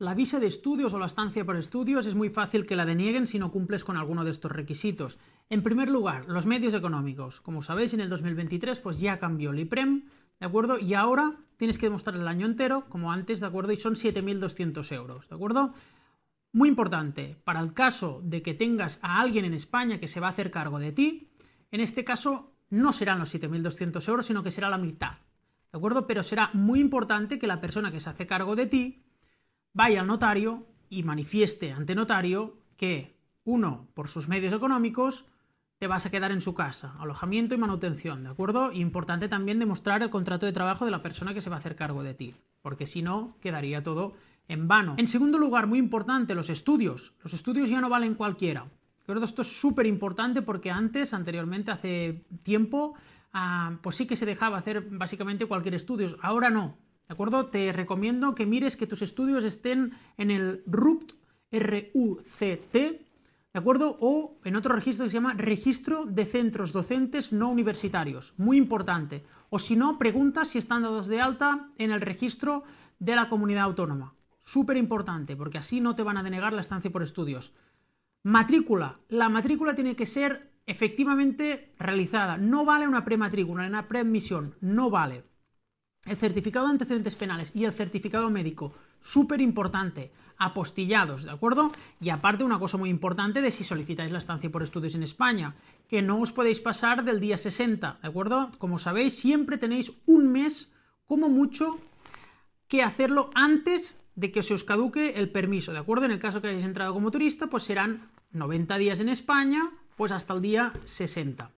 La visa de estudios o la estancia por estudios es muy fácil que la denieguen si no cumples con alguno de estos requisitos. En primer lugar, los medios económicos. Como sabéis, en el 2023 pues ya cambió el IPREM, ¿de acuerdo? Y ahora tienes que demostrar el año entero, como antes, ¿de acuerdo? Y son 7.200 euros, ¿de acuerdo? Muy importante, para el caso de que tengas a alguien en España que se va a hacer cargo de ti, en este caso no serán los 7.200 euros, sino que será la mitad, ¿de acuerdo? Pero será muy importante que la persona que se hace cargo de ti vaya al notario y manifieste ante notario que, uno, por sus medios económicos, te vas a quedar en su casa, alojamiento y manutención, ¿de acuerdo? Importante también demostrar el contrato de trabajo de la persona que se va a hacer cargo de ti, porque si no, quedaría todo en vano. En segundo lugar, muy importante, los estudios. Los estudios ya no valen cualquiera. Esto es súper importante porque antes, anteriormente, hace tiempo, ah, pues sí que se dejaba hacer básicamente cualquier estudio. Ahora no. ¿De acuerdo? Te recomiendo que mires que tus estudios estén en el RUCT, de acuerdo? O en otro registro que se llama Registro de Centros Docentes No Universitarios. Muy importante. O si no, pregunta si están dados de alta en el registro de la comunidad autónoma. Súper importante, porque así no te van a denegar la estancia por estudios. Matrícula. La matrícula tiene que ser efectivamente realizada. No vale una prematrícula, una preadmisión. No vale. El certificado de antecedentes penales y el certificado médico, súper importante, apostillados, ¿de acuerdo? Y aparte una cosa muy importante de si solicitáis la estancia por estudios en España, que no os podéis pasar del día 60, ¿de acuerdo? Como sabéis, siempre tenéis un mes, como mucho, que hacerlo antes de que se os caduque el permiso, ¿de acuerdo? En el caso que hayáis entrado como turista, pues serán 90 días en España, pues hasta el día 60.